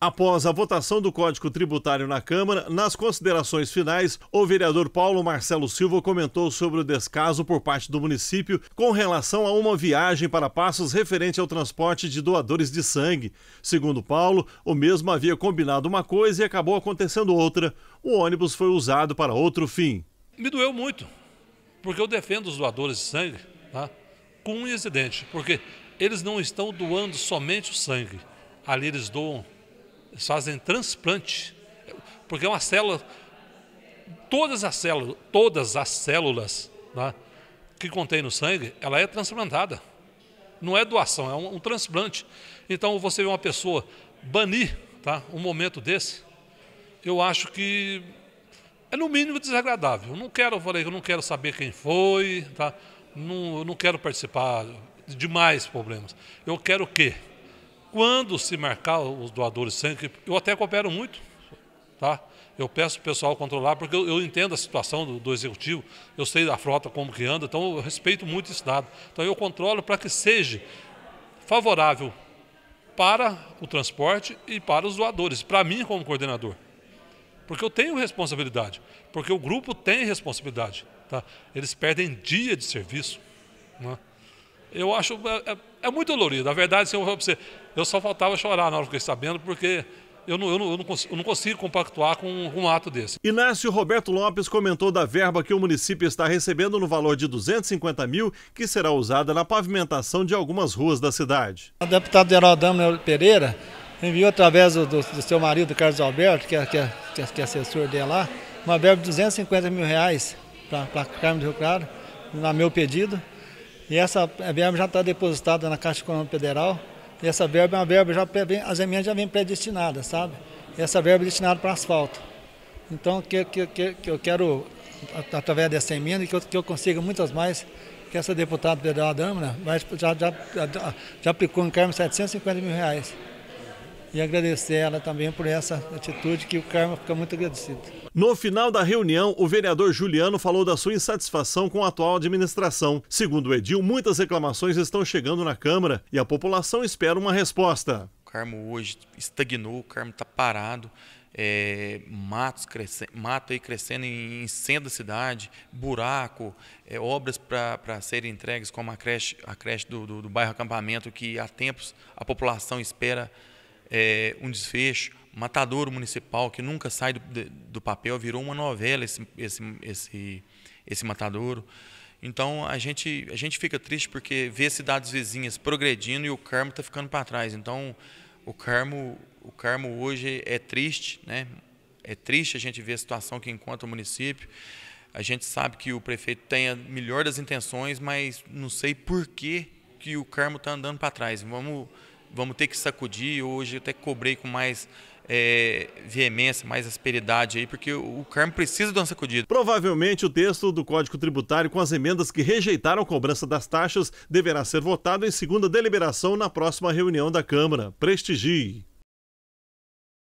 Após a votação do Código Tributário na Câmara, nas considerações finais, o vereador Paulo Marcelo Silva comentou sobre o descaso por parte do município com relação a uma viagem para Passos referente ao transporte de doadores de sangue. Segundo Paulo, o mesmo havia combinado uma coisa e acabou acontecendo outra. O ônibus foi usado para outro fim. Me doeu muito, porque eu defendo os doadores de sangue tá? com um incidente, porque eles não estão doando somente o sangue. Ali eles doam eles fazem transplante, porque é uma célula, todas as células, todas as células né, que contém no sangue, ela é transplantada. Não é doação, é um, um transplante. Então você vê uma pessoa banir tá, um momento desse, eu acho que é no mínimo desagradável. não quero, eu falei, eu não quero saber quem foi, tá? não, não quero participar de mais problemas. Eu quero o quê? Quando se marcar os doadores de sangue, eu até coopero muito, tá? Eu peço o pessoal controlar, porque eu, eu entendo a situação do, do, executivo, eu sei da frota como que anda, então eu respeito muito esse dado. Então eu controlo para que seja favorável para o transporte e para os doadores, para mim como coordenador. Porque eu tenho responsabilidade, porque o grupo tem responsabilidade. Tá? Eles perdem dia de serviço. é? Eu acho. É, é, é muito dolorido. A verdade, senhor, assim, eu, eu só faltava chorar na hora que eu fiquei sabendo, porque eu não, eu, não, eu, não consigo, eu não, consigo, compactuar com um ato desse. Inácio Roberto Lopes comentou da verba que o município está recebendo no valor de 250 mil, que será usada na pavimentação de algumas ruas da cidade. A deputada Geraldama Pereira enviou através do, do, do, seu marido, Carlos Alberto, que é, que é, que é, é assessor dele lá, uma verba de 250 mil reais para a Carmo do Rio Claro, no meu pedido. E essa verba já está depositada na Caixa Econômica Federal. E essa verba é uma verba, já, as emendas já vêm predestinadas, sabe? E essa verba é destinada para asfalto. Então, que, que, que, que eu quero, através dessa emenda, que eu, que eu consiga muitas mais, que essa deputada federal Dâmara já, já, já, já aplicou em Carmo 750 mil reais e agradecer ela também por essa atitude que o Carmo fica muito agradecido. No final da reunião, o vereador Juliano falou da sua insatisfação com a atual administração. Segundo o Edil, muitas reclamações estão chegando na Câmara e a população espera uma resposta. O Carmo hoje estagnou, o Carmo está parado. É, matos cresce, mato aí crescendo em, em centro da cidade, buraco, é, obras para serem entregues, como a creche, a creche do, do, do bairro Acampamento, que há tempos a população espera é, um desfecho. Matadouro Municipal, que nunca sai do, do papel, virou uma novela esse, esse, esse, esse matadouro. Então a gente, a gente fica triste porque vê cidades vizinhas progredindo e o Carmo está ficando para trás. Então o Carmo, o Carmo hoje é triste, né? É triste a gente ver a situação que encontra o município. A gente sabe que o prefeito tem a melhor das intenções, mas não sei por que, que o Carmo está andando para trás. Vamos vamos ter que sacudir. Hoje eu até cobrei com mais é, veemência, mais asperidade aí, porque o Carmo precisa de uma sacudida. Provavelmente o texto do Código Tributário com as emendas que rejeitaram a cobrança das taxas deverá ser votado em segunda deliberação na próxima reunião da Câmara. Prestigie.